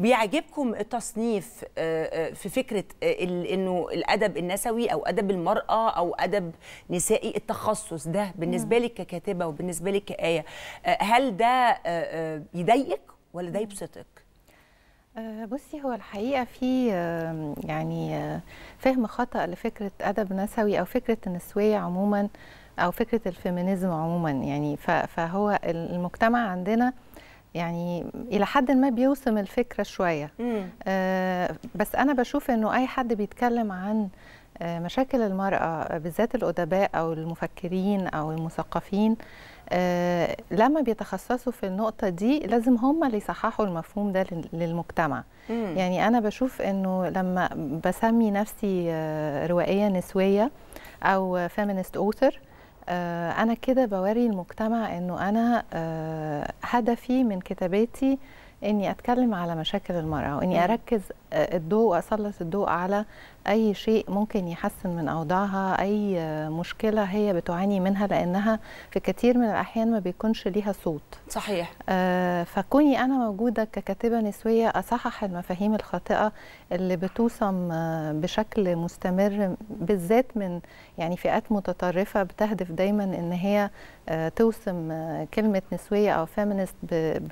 بيعجبكم التصنيف آه، آه، في فكره آه، انه الادب النسوي او ادب المراه او ادب نسائي التخصص ده بالنسبه لك ككاتبه وبالنسبه لك كايه هل ده يضايقك ولا ده يبسطك؟ بصي هو الحقيقه في يعني فهم خطا لفكره ادب نسوي او فكره النسويه عموما او فكره الفيمينيزم عموما يعني فهو المجتمع عندنا يعني الى حد ما بيوسم الفكره شويه آه بس انا بشوف انه اي حد بيتكلم عن آه مشاكل المراه بالذات الادباء او المفكرين او المثقفين آه لما بيتخصصوا في النقطه دي لازم هم اللي يصححوا المفهوم ده للمجتمع مم. يعني انا بشوف انه لما بسمي نفسي آه، روائيه نسويه او فيمينست اوثر آه، انا كده بوري المجتمع انه انا آه، هدفي من كتاباتي اني اتكلم على مشاكل المراه واني اركز الضوء اسلط الضوء على اي شيء ممكن يحسن من اوضاعها اي مشكله هي بتعاني منها لانها في كثير من الاحيان ما بيكونش ليها صوت صحيح آه، فكوني انا موجوده ككاتبه نسويه اصحح المفاهيم الخاطئه اللي بتوصم آه، بشكل مستمر بالذات من يعني فئات متطرفه بتهدف دايما ان هي آه، توسم كلمه نسويه او فيمينست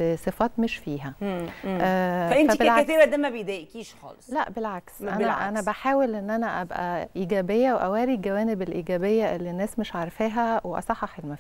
بصفات مش فيها فانت ككاتبه ده ما بيضايقكيش فيش خالص لا بالعكس انا بالعكس. انا بحاول ان انا ابقى ايجابيه واواري الجوانب الايجابيه اللي الناس مش عارفاها واصحح المفاهيم